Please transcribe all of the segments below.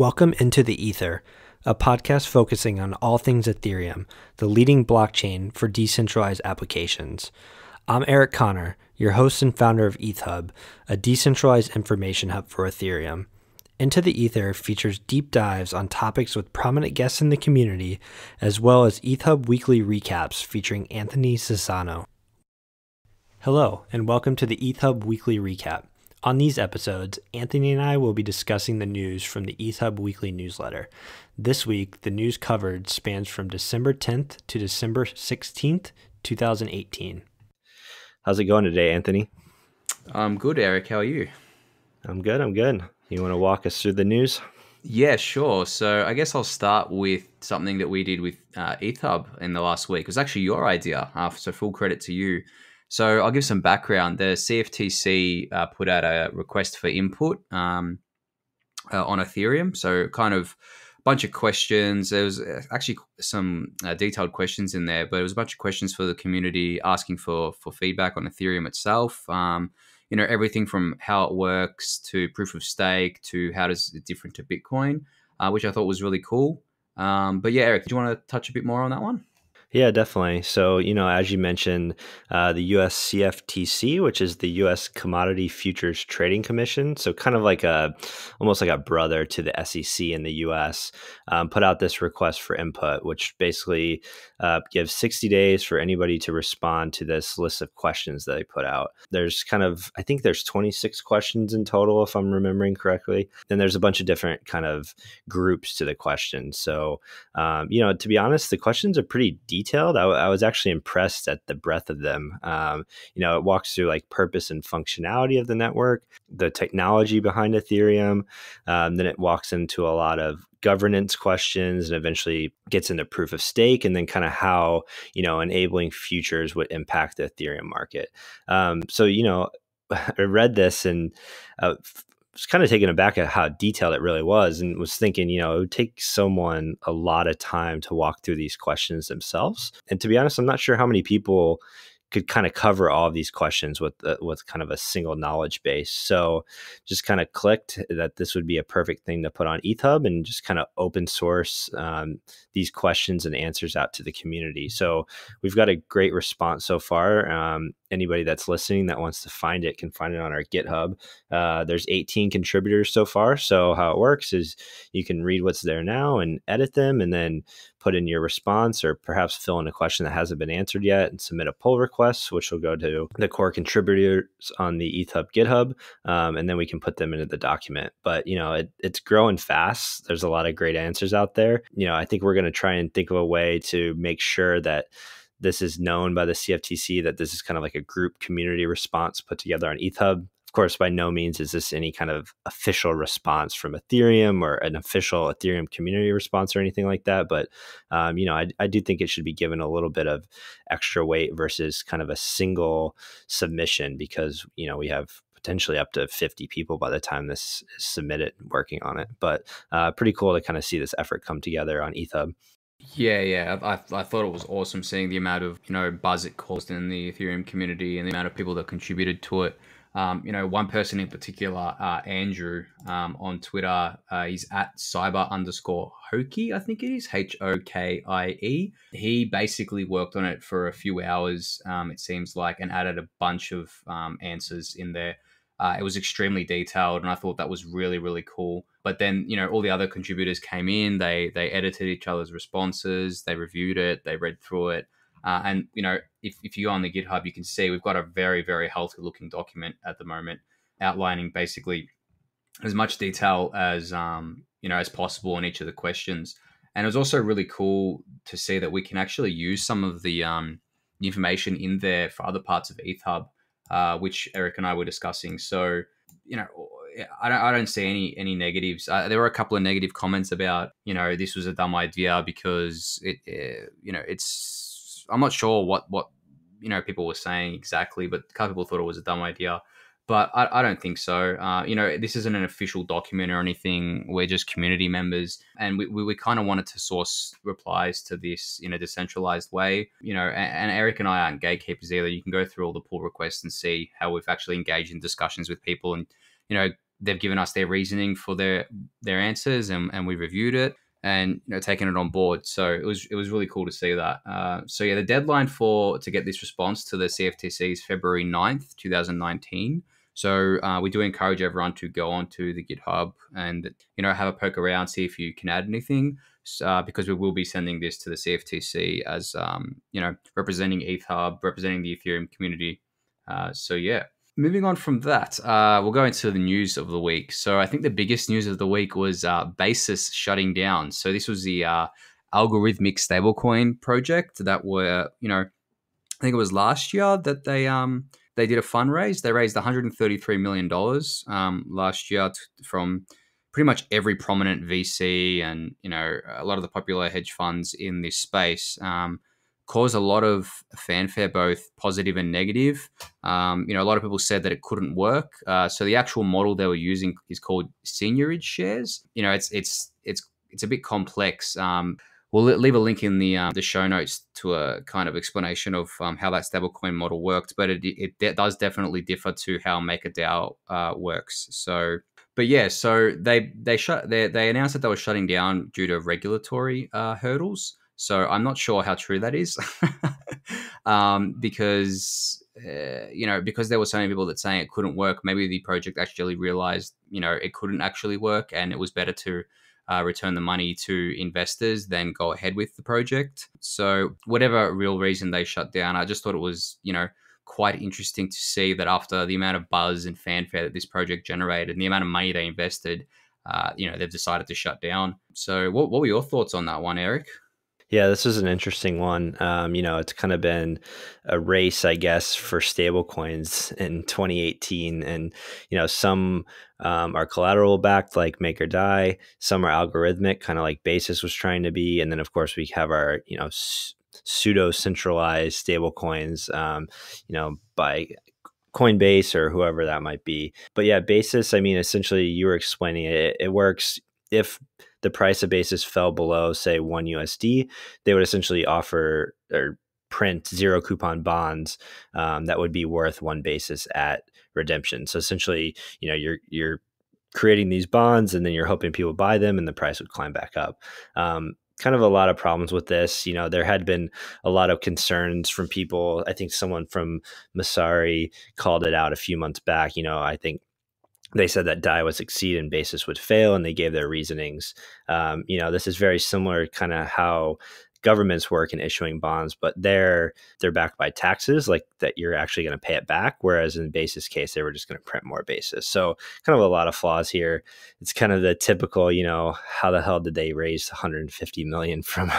Welcome into the Ether, a podcast focusing on all things Ethereum, the leading blockchain for decentralized applications. I'm Eric Connor, your host and founder of ETHUB, a decentralized information hub for Ethereum. Into the Ether features deep dives on topics with prominent guests in the community, as well as ETHUB weekly recaps featuring Anthony Sisano. Hello, and welcome to the ETHUB weekly recap. On these episodes, Anthony and I will be discussing the news from the ETHUB weekly newsletter. This week, the news covered spans from December 10th to December 16th, 2018. How's it going today, Anthony? I'm good, Eric. How are you? I'm good. I'm good. You want to walk us through the news? Yeah, sure. So I guess I'll start with something that we did with uh, ETHUB in the last week. It was actually your idea. Uh, so full credit to you. So I'll give some background. The CFTC uh, put out a request for input um, uh, on Ethereum. So kind of a bunch of questions. There was uh, actually some uh, detailed questions in there, but it was a bunch of questions for the community asking for for feedback on Ethereum itself. Um, you know everything from how it works to proof of stake to how does it different to Bitcoin, uh, which I thought was really cool. Um, but yeah, Eric, do you want to touch a bit more on that one? Yeah, definitely. So, you know, as you mentioned, uh, the US CFTC, which is the US Commodity Futures Trading Commission, so kind of like a almost like a brother to the SEC in the US, um, put out this request for input, which basically uh, gives 60 days for anybody to respond to this list of questions that they put out. There's kind of, I think there's 26 questions in total, if I'm remembering correctly. Then there's a bunch of different kind of groups to the questions. So, um, you know, to be honest, the questions are pretty deep detailed. I, I was actually impressed at the breadth of them. Um, you know, it walks through like purpose and functionality of the network, the technology behind Ethereum. Um, then it walks into a lot of governance questions and eventually gets into proof of stake and then kind of how, you know, enabling futures would impact the Ethereum market. Um, so, you know, I read this and uh, was kind of taken aback at how detailed it really was and was thinking, you know, it would take someone a lot of time to walk through these questions themselves. And to be honest, I'm not sure how many people could kind of cover all of these questions with uh, with kind of a single knowledge base. So just kind of clicked that this would be a perfect thing to put on ETHub and just kind of open source um, these questions and answers out to the community. So we've got a great response so far. Um, anybody that's listening that wants to find it can find it on our GitHub. Uh, there's 18 contributors so far. So how it works is you can read what's there now and edit them, and then put in your response or perhaps fill in a question that hasn't been answered yet and submit a pull request, which will go to the core contributors on the ETHub GitHub, um, and then we can put them into the document. But you know, it, it's growing fast. There's a lot of great answers out there. You know, I think we're going to try and think of a way to make sure that this is known by the CFTC that this is kind of like a group community response put together on ETHub. Of course, by no means is this any kind of official response from Ethereum or an official Ethereum community response or anything like that. But um, you know, I, I do think it should be given a little bit of extra weight versus kind of a single submission because you know we have potentially up to 50 people by the time this is submitted working on it. But uh, pretty cool to kind of see this effort come together on ETHub. Yeah, yeah. I, I thought it was awesome seeing the amount of, you know, buzz it caused in the Ethereum community and the amount of people that contributed to it. Um, you know, one person in particular, uh, Andrew um, on Twitter, uh, he's at cyber underscore hokey, I think it is, H O K I E. He basically worked on it for a few hours, um, it seems like, and added a bunch of um, answers in there. Uh, it was extremely detailed, and I thought that was really really cool. But then you know all the other contributors came in. They they edited each other's responses. They reviewed it. They read through it. Uh, and you know if if you go on the GitHub, you can see we've got a very very healthy looking document at the moment, outlining basically as much detail as um, you know as possible on each of the questions. And it was also really cool to see that we can actually use some of the um, information in there for other parts of ETHUB. Uh, which Eric and I were discussing. So, you know, I don't, I don't see any any negatives. Uh, there were a couple of negative comments about you know this was a dumb idea because it, it eh, you know it's I'm not sure what what you know people were saying exactly, but a couple people thought it was a dumb idea but I, I, don't think so. Uh, you know, this isn't an official document or anything. We're just community members, and we, we, we kind of wanted to source replies to this in a decentralized way. You know, and, and, Eric and I aren't gatekeepers either. You can go through all the pull requests and see how we've actually engaged in discussions with people, and you know, they've given us their reasoning for their their answers, and, and we reviewed it and you know taking it on board. So it was it was really cool to see that. Uh, so yeah, the deadline for to get this response to the CFTC is February 9th, two thousand nineteen. So uh, we do encourage everyone to go onto the GitHub and you know have a poke around, see if you can add anything, uh, because we will be sending this to the CFTC as um, you know representing ETH Hub, representing the Ethereum community. Uh, so yeah. Moving on from that, uh, we'll go into the news of the week. So I think the biggest news of the week was uh, Basis shutting down. So this was the uh, algorithmic stablecoin project that were you know I think it was last year that they um they did a fundraise. They raised $133 million um, last year from pretty much every prominent VC and you know a lot of the popular hedge funds in this space. Um, caused a lot of fanfare, both positive and negative. Um, you know, a lot of people said that it couldn't work. Uh, so the actual model they were using is called seniorage shares. You know, it's it's it's it's a bit complex. Um, we'll leave a link in the um, the show notes to a kind of explanation of um, how that stablecoin model worked, but it it de- does definitely differ to how MakerDAO uh, works. So, but yeah, so they they shut they they announced that they were shutting down due to regulatory uh, hurdles. So I'm not sure how true that is, um, because uh, you know because there were so many people that saying it couldn't work. Maybe the project actually realized you know it couldn't actually work, and it was better to uh, return the money to investors, then go ahead with the project. So, whatever real reason they shut down, I just thought it was, you know, quite interesting to see that after the amount of buzz and fanfare that this project generated and the amount of money they invested, uh, you know, they've decided to shut down. So, what, what were your thoughts on that one, Eric? Yeah, this is an interesting one. Um, you know, it's kind of been a race, I guess, for stablecoins in 2018, and you know, some um, are collateral backed, like Make or Die. Some are algorithmic, kind of like Basis was trying to be, and then of course we have our you know pseudo centralized stablecoins. Um, you know, by Coinbase or whoever that might be. But yeah, Basis, I mean, essentially you were explaining it, it works if the price of basis fell below, say, one USD, they would essentially offer or print zero coupon bonds um, that would be worth one basis at redemption. So essentially, you know, you're you're creating these bonds and then you're hoping people buy them and the price would climb back up. Um, kind of a lot of problems with this. You know, there had been a lot of concerns from people. I think someone from Masari called it out a few months back. You know, I think they said that die would succeed and basis would fail, and they gave their reasonings. Um, you know, this is very similar, kind of how governments work in issuing bonds, but they're they're backed by taxes, like that you're actually going to pay it back. Whereas in basis case, they were just going to print more basis. So kind of a lot of flaws here. It's kind of the typical, you know, how the hell did they raise 150 million from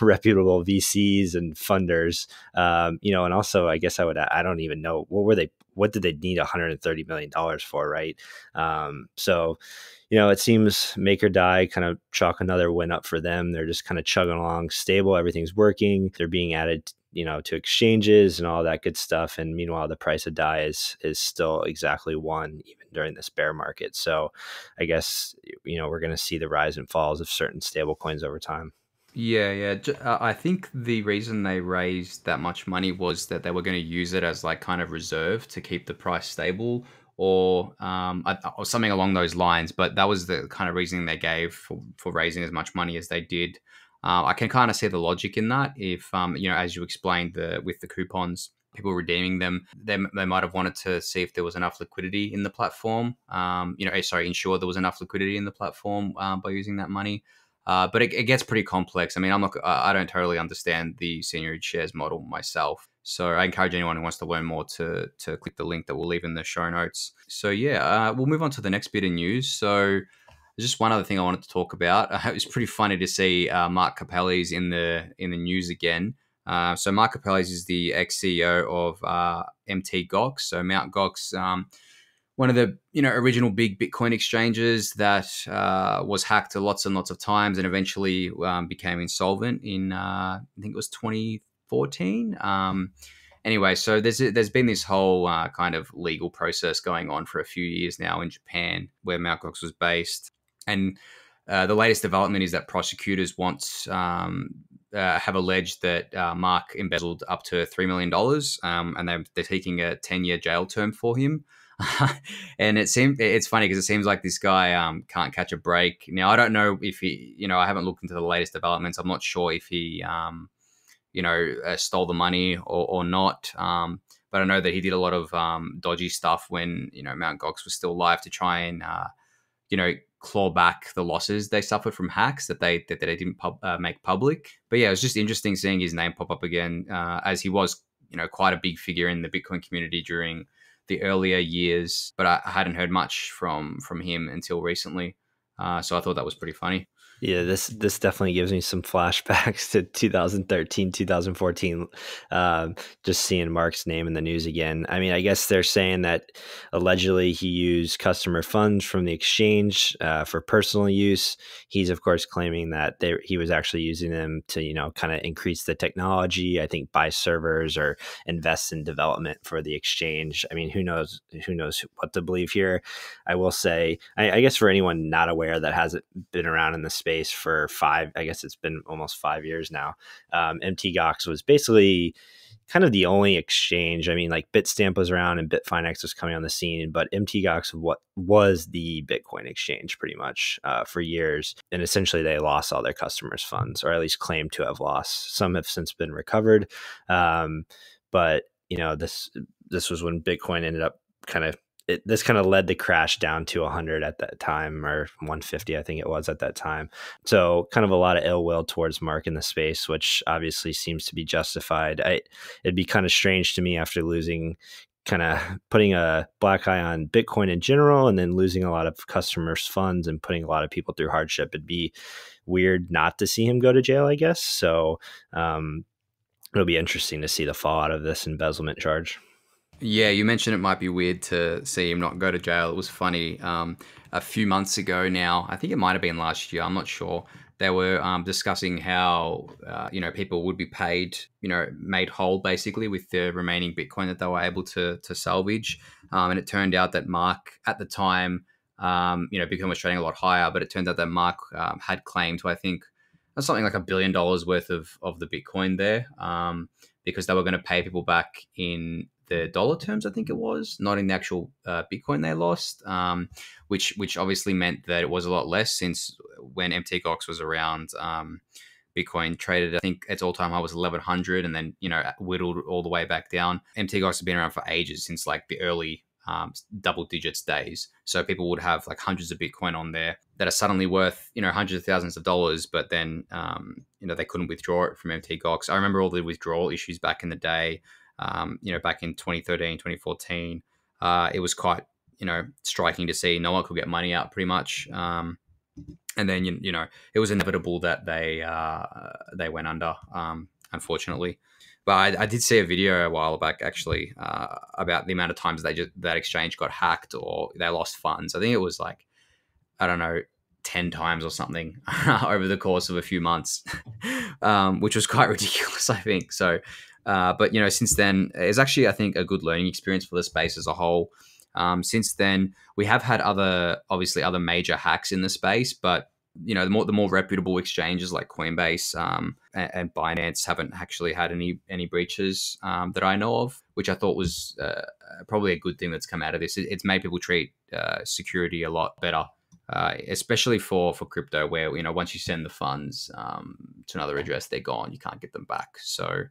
reputable VCs and funders? Um, you know, and also I guess I would I don't even know what were they what did they need 130 million dollars for, right? Um, so, you know, it seems make or die, kind of chalk another win up for them. They're just kind of chugging along, stable. Everything's working. They're being added you know to exchanges and all that good stuff and meanwhile the price of Die is is still exactly one even during this bear market so i guess you know we're going to see the rise and falls of certain stable coins over time yeah, yeah. Uh, I think the reason they raised that much money was that they were going to use it as like kind of reserve to keep the price stable or um, uh, or something along those lines. But that was the kind of reasoning they gave for, for raising as much money as they did. Uh, I can kind of see the logic in that. If um, you know, as you explained, the with the coupons, people redeeming them, they, they might have wanted to see if there was enough liquidity in the platform. Um, you know, eh, sorry, ensure there was enough liquidity in the platform uh, by using that money. Uh, but it, it, gets pretty complex. I mean, I'm not, I don't totally understand the senior shares model myself. So I encourage anyone who wants to learn more to to click the link that we'll leave in the show notes. So yeah, uh, we'll move on to the next bit of news. So just one other thing I wanted to talk about. Uh, it was pretty funny to see uh, Mark Capelli's in the in the news again. Uh, so Mark Capelli's is the ex CEO of uh, MT Gox, so Mount Gox. Um, one of the you know original big Bitcoin exchanges that uh, was hacked lots and lots of times and eventually um, became insolvent in uh, I think it was 2014. Um, anyway, so there's there's been this whole uh, kind of legal process going on for a few years now in Japan where Gox was based, and uh, the latest development is that prosecutors want um, uh, have alleged that uh, Mark embezzled up to three million dollars, um, and they, are taking a ten-year jail term for him. and it seems it's funny because it seems like this guy um, can't catch a break. Now I don't know if he, you know, I haven't looked into the latest developments. I'm not sure if he, um, you know, uh, stole the money or, or not. Um, but I know that he did a lot of um, dodgy stuff when you know Mount Gox was still alive to try and, uh, you know, claw back the losses they suffered from hacks that they that, that they didn't pub, uh, make public. But yeah, it was just interesting seeing his name pop up again, uh, as he was, you know, quite a big figure in the Bitcoin community during the earlier years, but I, hadn't heard much from from him until recently. Uh, so I thought that was pretty funny. Yeah, this this definitely gives me some flashbacks to 2013, 2014. Um, just seeing Mark's name in the news again. I mean, I guess they're saying that allegedly he used customer funds from the exchange uh, for personal use. He's of course claiming that they, he was actually using them to you know kind of increase the technology. I think buy servers or invest in development for the exchange. I mean, who knows who knows what to believe here. I will say, I, I guess for anyone not aware that hasn't been around in the space space for five, I guess it's been almost five years now. Um, Gox was basically kind of the only exchange. I mean, like Bitstamp was around and Bitfinex was coming on the scene, but Mt Gox, what was the Bitcoin exchange pretty much uh, for years. And essentially, they lost all their customers' funds, or at least claimed to have lost. Some have since been recovered, um, but you know this this was when Bitcoin ended up kind of it, this kind of led the crash down to 100 at that time or 150 i think it was at that time so kind of a lot of ill will towards mark in the space which obviously seems to be justified I, it'd be kind of strange to me after losing kind of putting a black eye on bitcoin in general and then losing a lot of customers funds and putting a lot of people through hardship it'd be weird not to see him go to jail i guess so um, it'll be interesting to see the fallout of this embezzlement charge yeah, you mentioned it might be weird to see him not go to jail. It was funny. Um, a few months ago now, I think it might have been last year, I'm not sure. They were um, discussing how, uh, you know, people would be paid, you know, made whole basically with the remaining Bitcoin that they were able to, to salvage. Um, and it turned out that Mark at the time, um, you know, Bitcoin was trading a lot higher, but it turned out that Mark um, had claimed to, I think, uh, something like a billion dollars worth of, of the Bitcoin there um, because they were going to pay people back in the dollar terms, I think it was, not in the actual uh, Bitcoin they lost, um, which which obviously meant that it was a lot less since when Mt. Gox was around. Um, Bitcoin traded, I think its all time high was 1100 and then, you know, whittled all the way back down. Mt. Gox has been around for ages since like the early um, double digits days. So people would have like hundreds of Bitcoin on there that are suddenly worth, you know, hundreds of thousands of dollars, but then, um, you know, they couldn't withdraw it from Mt. Gox. I remember all the withdrawal issues back in the day um, you know, back in 2013, 2014, uh, it was quite, you know, striking to see no one could get money out pretty much. Um, and then, you, you, know, it was inevitable that they uh, they went under, um, unfortunately. But I, I, did see a video a while back actually uh, about the amount of times they just, that exchange got hacked or they lost funds. I think it was like, I don't know, 10 times or something over the course of a few months, um, which was quite ridiculous, I think. So uh, but you know, since then, it's actually I think a good learning experience for the space as a whole. Um, since then, we have had other obviously other major hacks in the space, but you know the more the more reputable exchanges like Coinbase um, and, and, Binance haven't actually had any any breaches um, that I know of, which I thought was uh, probably a good thing that's come out of this. It, it's made people treat uh, security a lot better. Uh, especially for for crypto, where you know once you send the funds um, to another address, they're gone. You can't get them back. So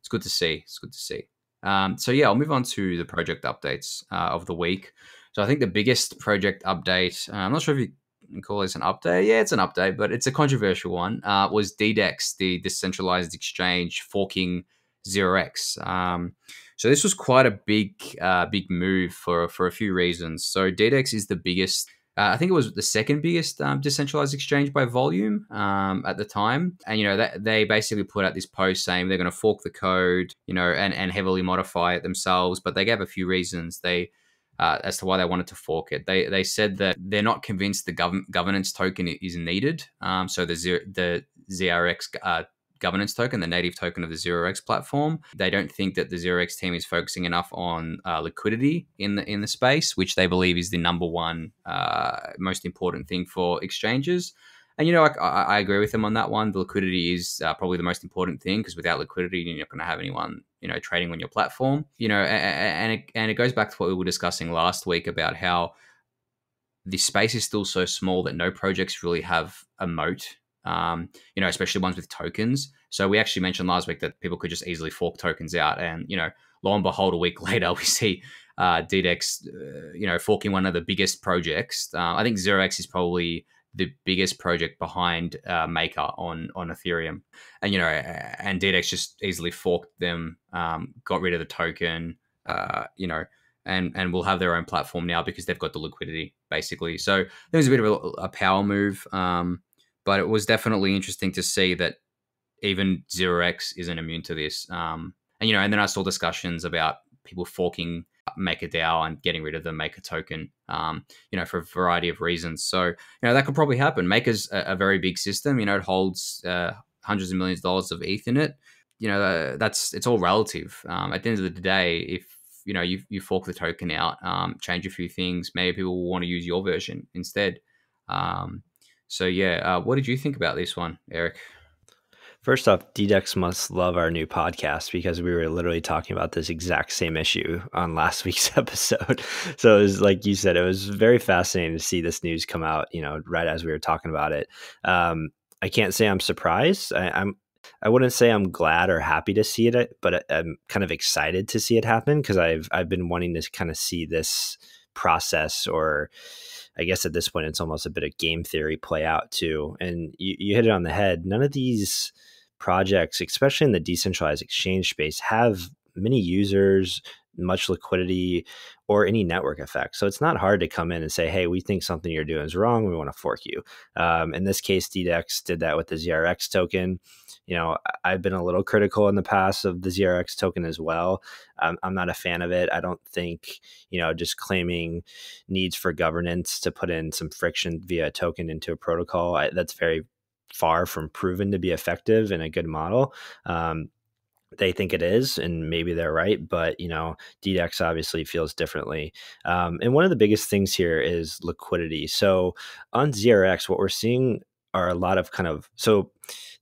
it's good to see. It's good to see. Um, so yeah, I'll move on to the project updates uh, of the week. So I think the biggest project update, uh, I'm not sure if you can call this an update. Yeah, it's an update, but it's a controversial one. Uh, was DDEX, the decentralized exchange, forking ZeroX? Um, so this was quite a big, uh, big move for for a few reasons. So DDEX is the biggest uh, I think it was the second biggest um, decentralized exchange by volume um, at the time. And, you know, that, they basically put out this post saying they're going to fork the code, you know, and, and heavily modify it themselves. But they gave a few reasons they uh, as to why they wanted to fork it. They, they said that they're not convinced the gov- governance token is needed. Um, so the, Z- the ZRX uh, governance token, the native token of the ZeroX platform. They don't think that the ZeroX team is focusing enough on uh, liquidity in the in the space, which they believe is the number one uh, most important thing for exchanges. And you know, I, I, agree with them on that one. The liquidity is uh, probably the most important thing because without liquidity, you're not going to have anyone you know trading on your platform. You know, and it, and it goes back to what we were discussing last week about how the space is still so small that no projects really have a moat um, you know, especially ones with tokens. So we actually mentioned last week that people could just easily fork tokens out. And, you know, lo and behold, a week later, we see uh, DDEX, uh, you know, forking one of the biggest projects. Uh, I think ZeroX is probably the biggest project behind uh, Maker on on Ethereum, and you know, and DDEX just easily forked them, um, got rid of the token, uh, you know, and and will have their own platform now because they've got the liquidity basically. So there's a bit of a, a power move. Um, but it was definitely interesting to see that even zero X isn't immune to this. Um, and you know, and then I saw discussions about people forking MakerDAO and getting rid of the Maker token, um, you know, for a variety of reasons. So you know that could probably happen. Maker's a, a very big system. You know, it holds uh, hundreds of millions of dollars of ETH in it. You know, uh, that's it's all relative. Um, at the end of the day, if you know you, you fork the token out, um, change a few things, maybe people will want to use your version instead. Um, so yeah, uh, what did you think about this one, Eric? First off, Dedex must love our new podcast because we were literally talking about this exact same issue on last week's episode. So it was like you said, it was very fascinating to see this news come out. You know, right as we were talking about it. Um, I can't say I'm surprised. I, I'm I wouldn't say I'm glad or happy to see it, but I'm kind of excited to see it happen because I've I've been wanting to kind of see this process or I guess at this point, it's almost a bit of game theory play out too. And you, you hit it on the head. None of these projects, especially in the decentralized exchange space, have many users, much liquidity or any network effect. So it's not hard to come in and say, hey, we think something you're doing is wrong. We want to fork you. Um, in this case, DDEX did that with the ZRX token. You know, I've been a little critical in the past of the ZRX token as well. I'm not a fan of it. I don't think, you know, just claiming needs for governance to put in some friction via a token into a protocol, I, that's very far from proven to be effective and a good model. Um, they think it is, and maybe they're right, but you know, DDEX obviously feels differently. Um, and one of the biggest things here is liquidity. So on ZRX, what we're seeing are a lot of kind of so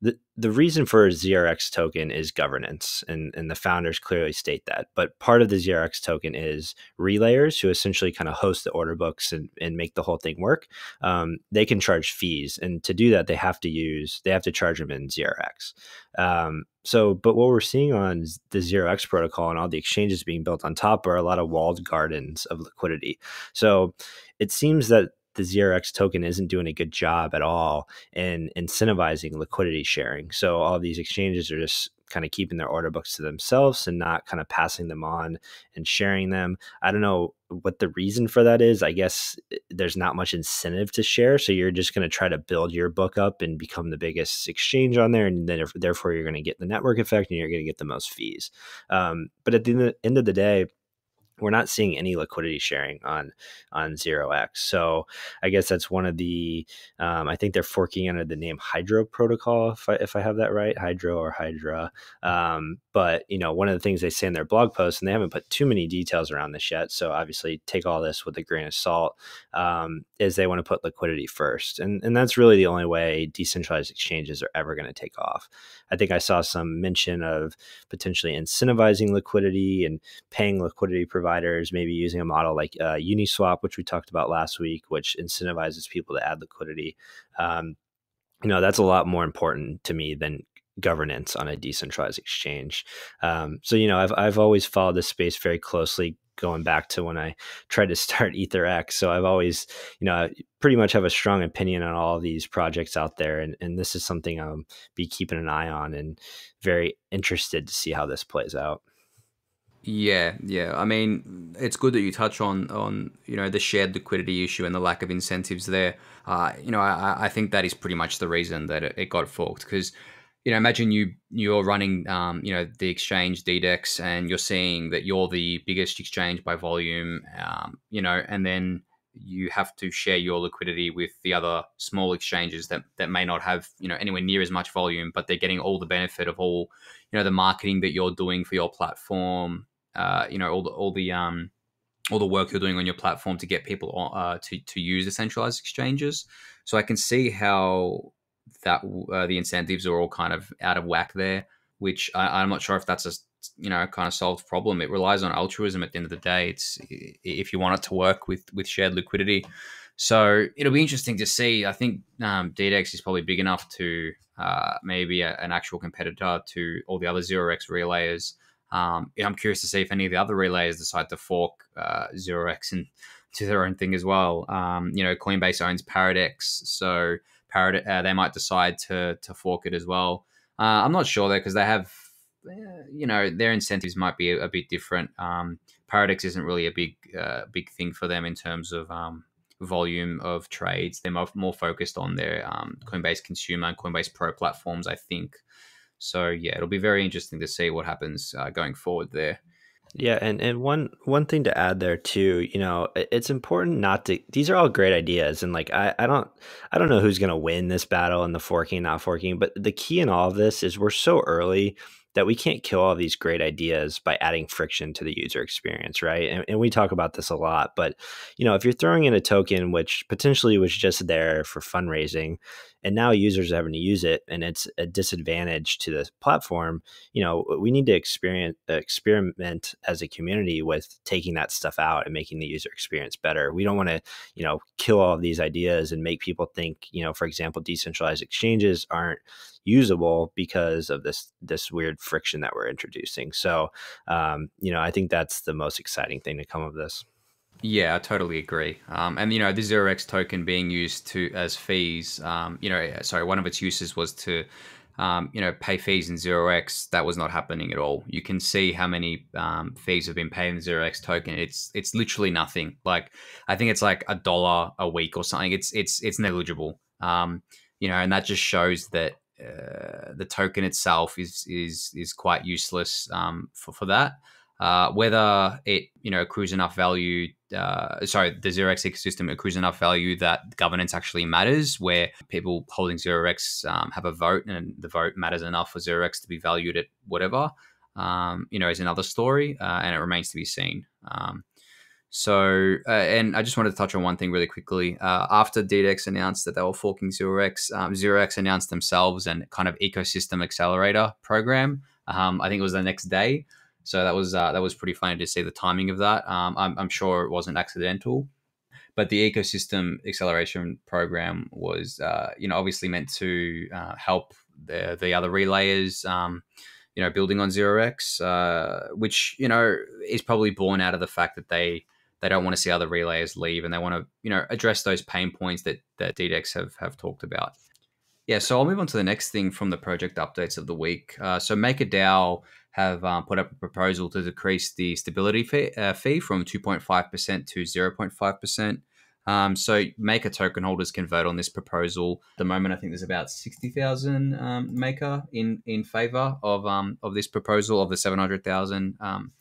the the reason for a ZRX token is governance, and and the founders clearly state that. But part of the ZRX token is relayers, who essentially kind of host the order books and and make the whole thing work. Um, they can charge fees, and to do that, they have to use they have to charge them in ZRX. Um, so, but what we're seeing on the ZRX protocol and all the exchanges being built on top are a lot of walled gardens of liquidity. So, it seems that the ZRX token isn't doing a good job at all in incentivizing liquidity sharing. So all these exchanges are just kind of keeping their order books to themselves and not kind of passing them on and sharing them. I don't know what the reason for that is. I guess eh, there's not much incentive to share. So you're just going to try to build your book up and become the biggest exchange on there. And then therefore you're going to get the network effect and you're going to get the most fees. Um, but at the end of the day, we're not seeing any liquidity sharing on on zero x so i guess that's one of the um, i think they're forking under the name hydro protocol if i, if I have that right hydro or hydra um, but you know one of the things they say in their blog post and they haven't put too many details around this yet so obviously take all this with a grain of salt um, is they want to put liquidity first and, and that's really the only way decentralized exchanges are ever going to take off i think i saw some mention of potentially incentivizing liquidity and paying liquidity providers providers, maybe using a model like uh, Uniswap, which we talked about last week, which incentivizes people to add liquidity. Um, you know, that's a lot more important to me than governance on a decentralized exchange. Um, so, you know, I've, I've always followed this space very closely, going back to when I tried to start EtherX. So I've always, you know, I pretty much have a strong opinion on all these projects out there. And, and this is something I'll be keeping an eye on and very interested to see how this plays out. Yeah, yeah. I mean, it's good that you touch on on you know the shared liquidity issue and the lack of incentives there. Uh, you know, I, I think that is pretty much the reason that it, it got forked because you know imagine you you're running um, you know the exchange DDEX and you're seeing that you're the biggest exchange by volume, um, you know, and then you have to share your liquidity with the other small exchanges that that may not have you know anywhere near as much volume, but they're getting all the benefit of all you know the marketing that you're doing for your platform, uh, you know all the all the um, all the work you're doing on your platform to get people uh, to to use the centralized exchanges. So I can see how that uh, the incentives are all kind of out of whack there, which I, am not sure if that's a you know kind of solved problem. It relies on altruism at the end of the day. It's if you want it to work with with shared liquidity. So it'll be interesting to see. I think um, DDEX is probably big enough to uh, maybe a, an actual competitor to all the other zero x relayers um, I'm curious to see if any of the other relayers decide to fork uh, ZeroX and do their own thing as well. Um, you know, Coinbase owns Paradox, so Parad- uh, they might decide to to fork it as well. Uh, I'm not sure there because they have, uh, you know, their incentives might be a, a bit different. Um, isn't really a big uh, big thing for them in terms of um, volume of trades. They're more, more focused on their um, Coinbase consumer and Coinbase Pro platforms, I think. So yeah, it'll be very interesting to see what happens uh, going forward there. Yeah, and and one one thing to add there too, you know, it's important not to. These are all great ideas, and like I I don't I don't know who's gonna win this battle and the forking not forking, but the key in all of this is we're so early that we can't kill all these great ideas by adding friction to the user experience, right? And, and, we talk about this a lot, but you know, if you're throwing in a token which potentially was just there for fundraising, and now users are having to use it, and it's a disadvantage to the platform, you know, we need to experience experiment as a community with taking that stuff out and making the user experience better. We don't want to, you know, kill all of these ideas and make people think, you know, for example, decentralized exchanges aren't usable because of this this weird friction that we're introducing. So, um, you know, I think that's the most exciting thing to come of this. Yeah, I totally agree. Um, and you know, the zero X token being used to as fees. Um, you know, sorry, one of its uses was to, um, you know, pay fees in zero X. That was not happening at all. You can see how many um, fees have been paid in zero X token. It's it's literally nothing. Like I think it's like a dollar a week or something. It's it's it's negligible. Um, you know, and that just shows that uh, the token itself is is is quite useless um, for for that. Uh, whether it you know accrues enough value, uh, sorry, the zero x ecosystem accrues enough value that governance actually matters, where people holding zero x um, have a vote, and the vote matters enough for zero x to be valued at whatever. Um, you know, is another story, uh, and it remains to be seen. Um, so, uh, and I just wanted to touch on one thing really quickly. Uh, after Dex announced that they were forking ZeroX, um, ZeroX announced themselves and kind of ecosystem accelerator program. Um, I think it was the next day. So that was uh, that was pretty funny to see the timing of that. Um, I'm, I'm, sure it wasn't accidental, but the ecosystem acceleration program was, uh, you know, obviously meant to uh, help the, the other relayers. Um, you know, building on ZeroX, uh, which you know is probably born out of the fact that they they don't want to see other relayers leave and they want to you know address those pain points that that DDEX have have talked about. Yeah, so I'll move on to the next thing from the project updates of the week. Uh, so MakerDAO have um, put up a proposal to decrease the stability fee, uh, fee from 2.5% to 0.5%. Um, so Maker token holders can vote on this proposal. At the moment, I think there's about 60,000 um, Maker in, in favor of, um, of this proposal of the 700,000 um,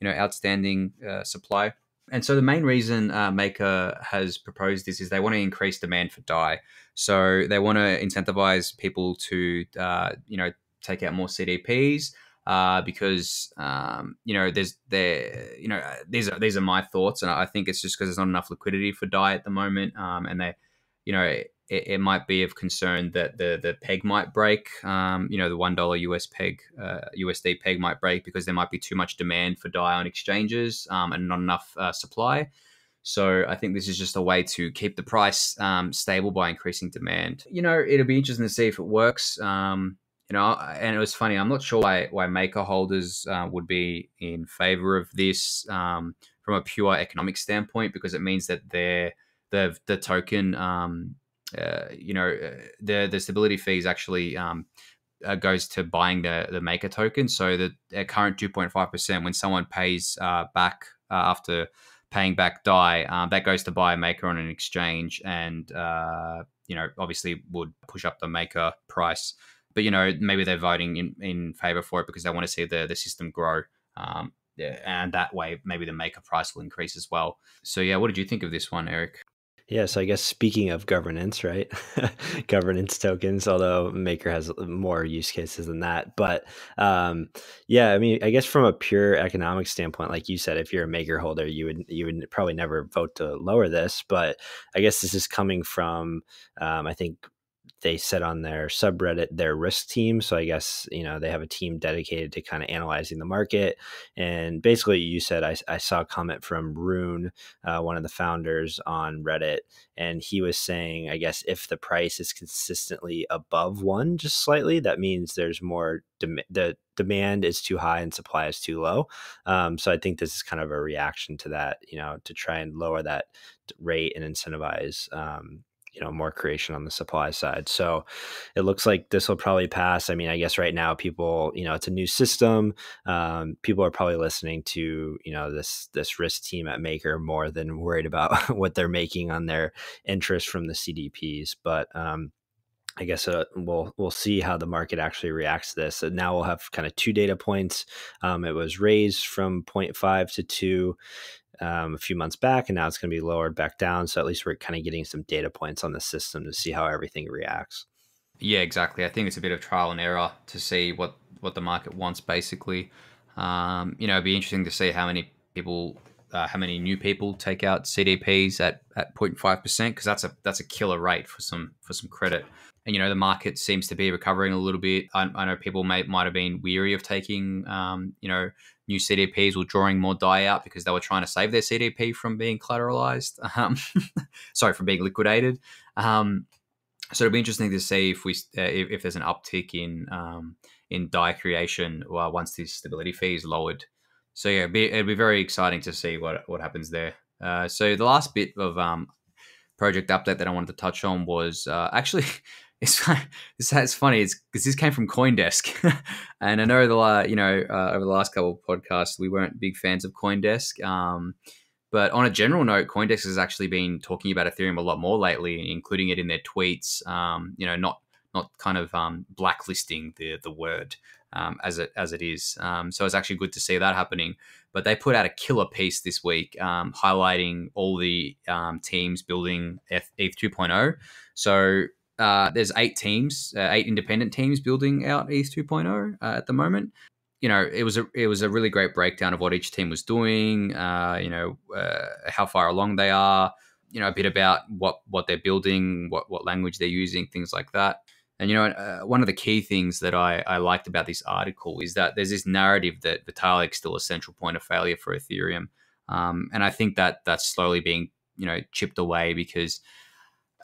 you know, outstanding uh, supply. And so the main reason uh, Maker has proposed this is they want to increase demand for Dai. So they want to incentivize people to, uh, you know, take out more CDPs uh, because, um, you know, there's there, you know, these are these are my thoughts, and I think it's just because there's not enough liquidity for Dai at the moment, um, and they, you know, it, it, might be of concern that the the peg might break. Um, you know, the one dollar US peg uh, USD peg might break because there might be too much demand for Dai on exchanges um, and not enough uh, supply. So I think this is just a way to keep the price um, stable by increasing demand. You know, it'll be interesting to see if it works. Um, you know, and it was funny. I'm not sure why why maker holders uh, would be in favor of this um, from a pure economic standpoint because it means that they're the the token um, uh, you know, uh, the the stability fees actually um, uh, goes to buying the the maker token. So the, current two point five percent, when someone pays uh, back uh, after paying back Dai, um, that goes to buy a maker on an exchange, and uh, you know obviously would push up the maker price. But you know maybe they're voting in, in favor for it because they want to see the the system grow. Um, yeah, and that way maybe the maker price will increase as well. So yeah, what did you think of this one, Eric? Yeah, so I guess speaking of governance, right? governance tokens, although Maker has more use cases than that. But um, yeah, I mean, I guess from a pure economic standpoint, like you said, if you're a Maker holder, you would you would probably never vote to lower this. But I guess this is coming from, um, I think they set on their subreddit their risk team. So I guess, you know, they have a team dedicated to kind of analyzing the market. And basically, you said, I, I saw a comment from Rune, uh, one of the founders on Reddit, and he was saying, I guess, if the price is consistently above one just slightly, that means there's more, dem- the demand is too high and supply is too low. Um, so I think this is kind of a reaction to that, you know, to try and lower that rate and incentivize um, you know more creation on the supply side so it looks like this will probably pass i mean i guess right now people you know it's a new system um, people are probably listening to you know this this risk team at maker more than worried about what they're making on their interest from the cdps but um, I guess uh, we'll we'll see how the market actually reacts to this. and now we'll have kind of two data points. Um, it was raised from 0.5 to two, um, a few months back, and now it's going to be lowered back down. So at least we're kind of getting some data points on the system to see how everything reacts. Yeah, exactly. I think it's a bit of trial and error to see what what the market wants. Basically, um, you know, it'd be interesting to see how many people, uh, how many new people take out CDPs at at 0.5 percent because that's a that's a killer rate for some for some credit and you know the market seems to be recovering a little bit. I, I know people may might have been weary of taking um, you know new CDPs or drawing more die out because they were trying to save their CDP from being collateralized. Um, sorry, from being liquidated. Um, so it'll be interesting to see if we uh, if, if, there's an uptick in um, in die creation uh, once this stability fee is lowered. So yeah, it'd be, it'd be very exciting to see what what happens there. Uh, so the last bit of um, project update that I wanted to touch on was uh, actually it's it's funny. It's because this came from CoinDesk, and I know the you know uh, over the last couple of podcasts we weren't big fans of CoinDesk. Um, but on a general note, CoinDesk has actually been talking about Ethereum a lot more lately, including it in their tweets. Um, you know, not not kind of um, blacklisting the the word um, as it as it is. Um, so it's actually good to see that happening. But they put out a killer piece this week, um, highlighting all the um, teams building ETH 2.0. So uh, there's eight teams, uh, eight independent teams building out ETH 2.0 uh, at the moment. You know, it was a it was a really great breakdown of what each team was doing. Uh, you know, uh, how far along they are. You know, a bit about what what they're building, what what language they're using, things like that. And you know, uh, one of the key things that I, I liked about this article is that there's this narrative that Vitalik's still a central point of failure for Ethereum, um, and I think that that's slowly being you know chipped away because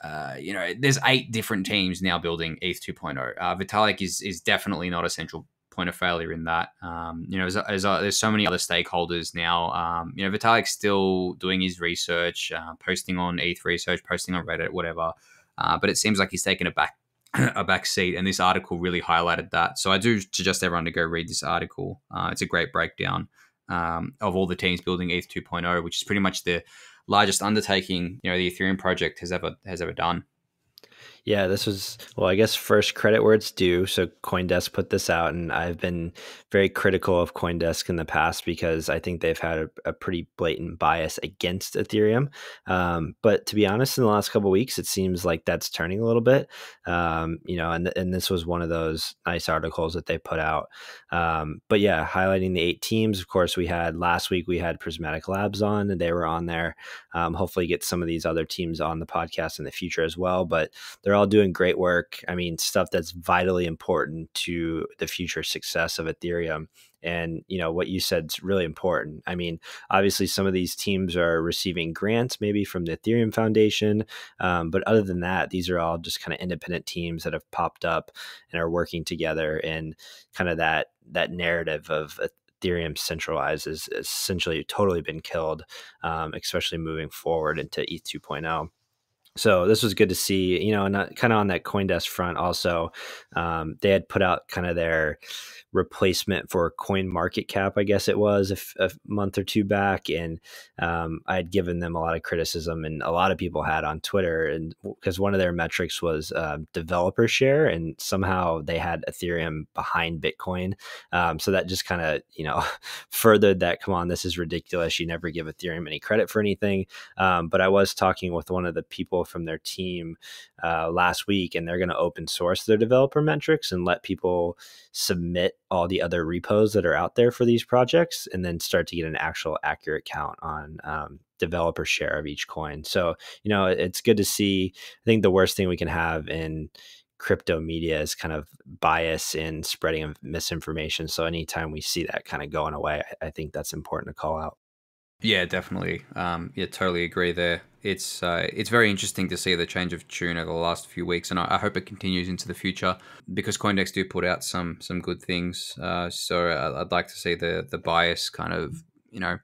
uh, you know, there's eight different teams now building ETH 2.0. Uh, Vitalik is is definitely not a central point of failure in that. Um, you know, as, as, uh, there's so many other stakeholders now. Um, you know, Vitalik's still doing his research, uh, posting on ETH research, posting on Reddit, whatever. Uh, but it seems like he's taken a back a back seat, and this article really highlighted that. So I do suggest everyone to go read this article. it's a great breakdown um, of all the teams building ETH 2.0, which is pretty much the largest undertaking you know the Ethereum project has ever has ever done. Yeah, this was well, I guess first credit where it's due. So CoinDesk put this out, and I've been very critical of CoinDesk in the past because I think they've had a, a pretty blatant bias against Ethereum. Um, but to be honest, in the last couple weeks, it seems like that's turning a little bit. Um, you know, and and this was one of those nice articles that they put out. Um, but yeah, highlighting the eight teams. Of course, we had last week we had Prismatic Labs on, and they were on there. Um, hopefully, get some of these other teams on the podcast in the future as well. But they're they're all doing great work. I mean, stuff that's vitally important to the future success of Ethereum. And you know what you said is really important. I mean, obviously, some of these teams are receiving grants, maybe from the Ethereum Foundation, um, but other than that, these are all just kind of independent teams that have popped up and are working together. And kind of that that narrative of Ethereum centralized is essentially totally been killed, um, especially moving forward into ETH 2.0 so this was good to see you know and uh, kind of on that coindesk front also um, they had put out kind of their replacement for coin market cap i guess it was a, month or two back and um, i had given them a lot of criticism and a lot of people had on twitter and because one of their metrics was uh, developer share and somehow they had ethereum behind bitcoin um, so that just kind of you know furthered that come on this is ridiculous you never give ethereum any credit for anything um, but i was talking with one of the people from their team uh, last week, and they're going to open source their developer metrics and let people submit all the other repos that are out there for these projects, and then start to get an actual accurate count on um, developer share of each coin. So, you know, it's good to see. I think the worst thing we can have in crypto media is kind of bias in spreading of misinformation. So, anytime we see that kind of going away, I think that's important to call out. Yeah, definitely. Um, yeah, totally agree there it's uh, it's very interesting to see the change of tune over the last few weeks, and I, I hope it continues into the future because CoinDex do put out some some good things. Uh, so uh, I, would like to see the the bias kind of you know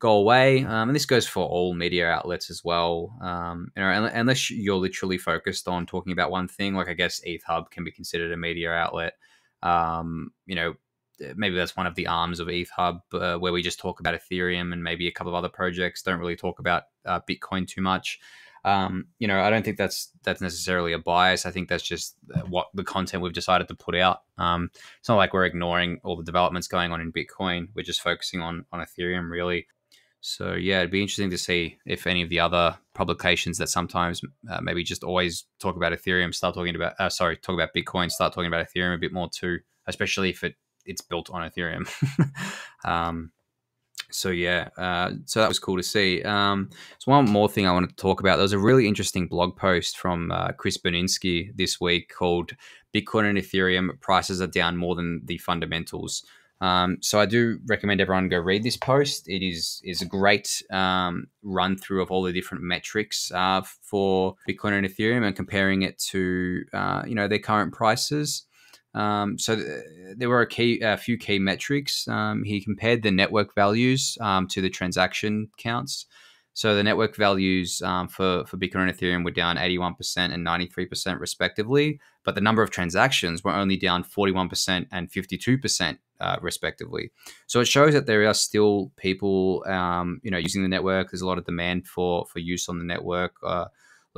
go away, um, and this goes for all media outlets as well. Um, you know, unless you're literally focused on talking about one thing, like I guess ETH Hub can be considered a media outlet. Um, you know, maybe that's one of the arms of ETH Hub uh, where we just talk about Ethereum and maybe a couple of other projects. Don't really talk about uh, Bitcoin too much. Um, you know, I don't think that's that's necessarily a bias. I think that's just uh, what the content we've decided to put out. Um, it's not like we're ignoring all the developments going on in Bitcoin. We're just focusing on on Ethereum really. So yeah, it'd be interesting to see if any of the other publications that sometimes uh, maybe just always talk about Ethereum start talking about uh, sorry talk about Bitcoin, start talking about Ethereum a bit more too. Especially if it it's built on Ethereum. um, so yeah, uh, so that was cool to see. Um, so one more thing I wanted to talk about. There was a really interesting blog post from uh, Chris Berninski this week called "Bitcoin and Ethereum prices are down more than the fundamentals." Um, so I do recommend everyone go read this post. It is is a great um, run through of all the different metrics uh, for Bitcoin and Ethereum and comparing it to uh, you know their current prices. Um, so th- uh, there were a, key, a, few key metrics. Um, he compared the network values um, to the transaction counts. So the network values um, for, for Bitcoin and Ethereum were down 81% and 93% respectively, but the number of transactions were only down 41% and 52% uh, respectively. So it shows that there are still people, um, you know, using the network. There's a lot of demand for for use on the network. Uh,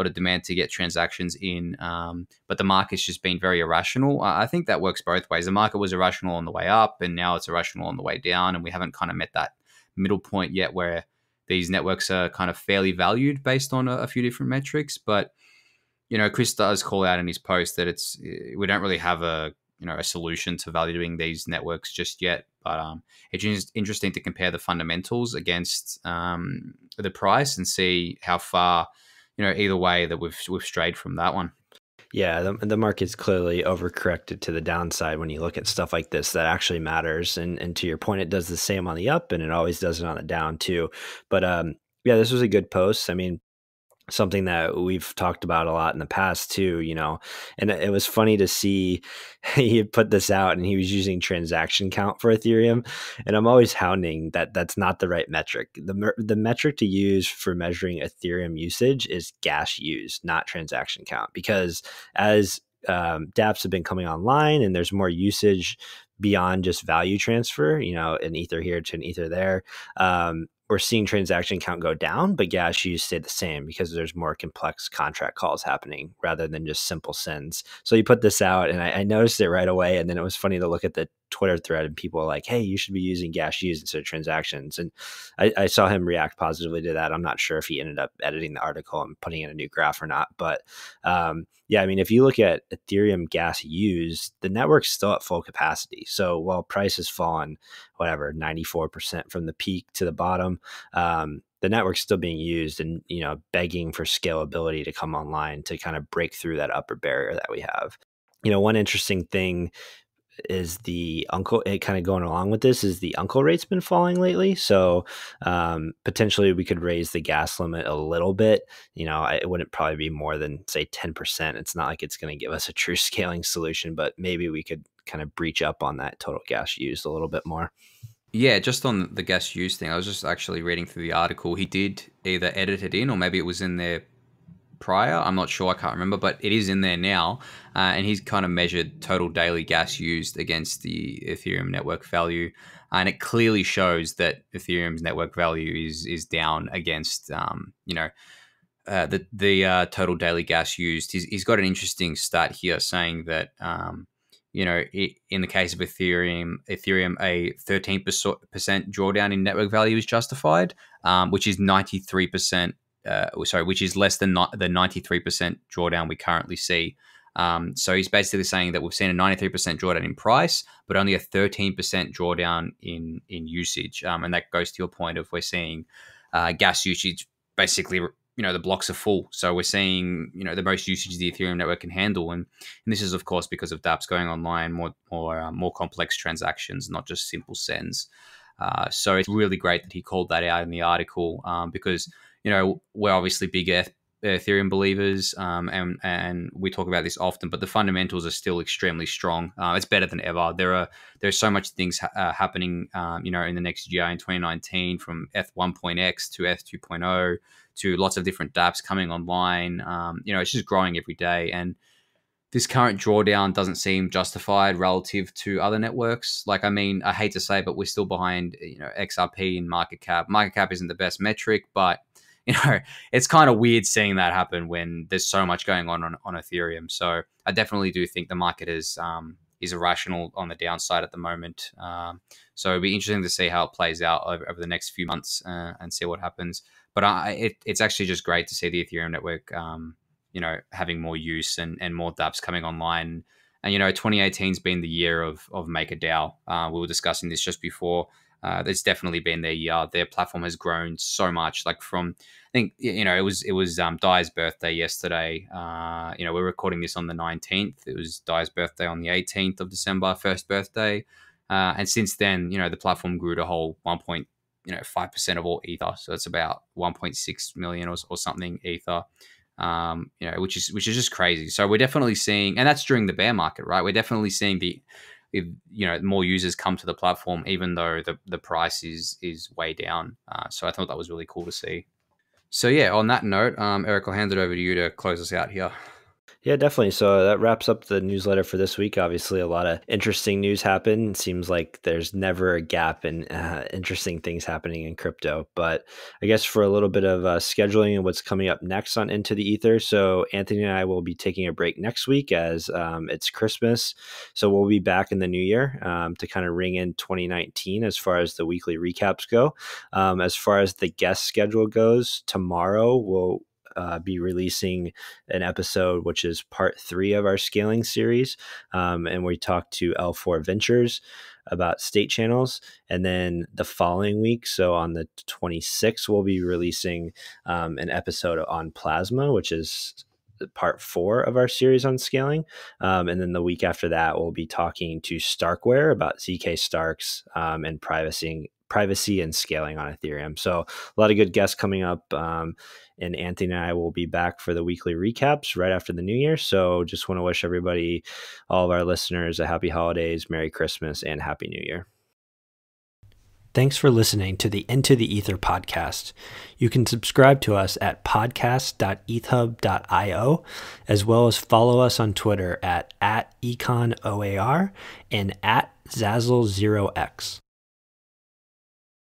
lot of demand to get transactions in. Um, but the market's just been very irrational. I think that works both ways. The market was irrational on the way up, and now it's irrational on the way down, and we haven't kind of met that middle point yet where these networks are kind of fairly valued based on a, a few different metrics. But you know, Chris does call out in his post that it's eh, we don't really have a you know a solution to valuing these networks just yet. But um, it's interesting to compare the fundamentals against um, the price and see how far you know either way that we've we've strayed from that one. Yeah, the, the market's clearly overcorrected to the downside when you look at stuff like this that actually matters. And and to your point, it does does the the the same on on up, and it it always down too. But um, yeah, this was a good post. I mean something that we've talked about a lot in the past too you know and it was funny to see he put this out and he was using transaction count for ethereum and i'm always hounding that that's not the right metric the the metric to use for measuring ethereum usage is gas use, not transaction count because as um, dapps have been coming online and there's more usage beyond just value transfer, you know, an ether here to an ether there. Um, we're seeing transaction count go down, but gas yeah, use stay the same because there's more complex contract calls happening rather than just simple sends. So you put this out, and I, I noticed it right away, and then it was funny to look at the Twitter thread and people are like, hey, you should be using used instead of transactions. And I, I, saw him react positively to that. I'm not sure if he ended up editing the article and putting in a new graph or not. But um, yeah, I mean, if you look at Ethereum gas used, the network's still at full capacity. So while price has fallen, whatever, 94% from the peak to the bottom, um, the network's still being used and you know begging for scalability to come online to kind of break through that upper barrier that we have you know one interesting thing is the uncle it kind of going along with this is the uncle rate's been falling lately so um, potentially we could raise the gas limit a little bit you know it wouldn't probably be more than say 10% it's not like it's going to give us a true scaling solution but maybe we could kind of breach up on that total gas used a little bit more yeah, just on the gas use thing, I was just actually reading through the article. He did either edit it in, or maybe it was in there prior. I'm not sure. I can't remember, but it is in there now. Uh, and he's kind of measured total daily gas used against the Ethereum network value, and it clearly shows that Ethereum's network value is is down against um, you know. Uh, the the uh, total daily gas used. He's, he's got an interesting stat here saying that um, you know it, in the case of Ethereum, Ethereum a thirteen percent drawdown in network value is justified, um, which is ninety three percent uh, oh, sorry, which is less than not, the 93% drawdown we currently see. Um, so he's basically saying that we've seen a 93% drawdown in price, but only a 13% drawdown in in usage. Um, and that goes to your point of we're seeing uh, gas usage basically, you know, the blocks are full. So we're seeing, you know, the most usage the Ethereum network can handle. And, and this is, of course, because of dApps going online, more, more, uh, more complex transactions, not just simple sends. Uh, so it's really great that he called that out in the article um, because – you know, we're obviously big Ethereum believers, um, and and we talk about this often, but the fundamentals are still extremely strong. Uh, it's better than ever. There are there's so much things ha uh, happening, um, you know, in the next year in 2019, from F1.x to F2.0 to lots of different DApps coming online. Um, you know, it's just growing every day, and this current drawdown doesn't seem justified relative to other networks. Like, I mean, I hate to say, but we're still behind, you know, XRP and market cap. Market cap isn't the best metric, but you know, it's kind of weird seeing that happen when there's so much going on on, on Ethereum. So I definitely do think the market is um, is irrational on the downside at the moment. Um, so it would be interesting to see how it plays out over, over the next few months uh, and see what happens. But I, it, it's actually just great to see the Ethereum network, um, you know, having more use and, and more dApps coming online. And you know, 2018's been the year of of MakerDAO. Uh, we were discussing this just before. Uh, it's definitely been their year. Their platform has grown so much, like from think you know it was it was um, Di's birthday yesterday. Uh, you know we're recording this on the nineteenth. It was Di's birthday on the eighteenth of December, first birthday. Uh, and since then, you know the platform grew to whole one point you know five percent of all ether, so it's about one point six million or, or something ether. Um, you know, which is which is just crazy. So we're definitely seeing, and that's during the bear market, right? We're definitely seeing the if, you know more users come to the platform even though the, the price is is way down uh, so i thought that was really cool to see so yeah, on that note, um, Eric, I'll hand it over to you to close us out here. Yeah, definitely. So that wraps up the newsletter for this week. Obviously, a lot of interesting news happened. It seems like there's never a gap in uh, interesting things happening in crypto. But I guess for a little bit of uh, scheduling and what's coming up next on Into the Ether. So Anthony and I will be taking a break next week as um, it's Christmas. So we'll be back in the new year um, to kind of ring in 2019 as far as the weekly recaps go. Um, as far as the guest schedule goes, tomorrow we'll uh, be releasing an episode, which is part three of our scaling series. Um, and we talked to L4 Ventures about state channels. And then the following week, so on the 26th, we'll be releasing um, an episode on Plasma, which is part four of our series on scaling. Um, and then the week after that, we'll be talking to Starkware about ZK Starks um, and privacy privacy and scaling on Ethereum. So a lot of good guests coming up. Um, and Anthony and I will be back for the weekly recaps right after the new year. So just want to wish everybody, all of our listeners, a happy holidays, Merry Christmas, and Happy New Year. Thanks for listening to the Into the Ether podcast. You can subscribe to us at podcast.ethub.io, as well as follow us on Twitter at, at econoar and at zazzle0x.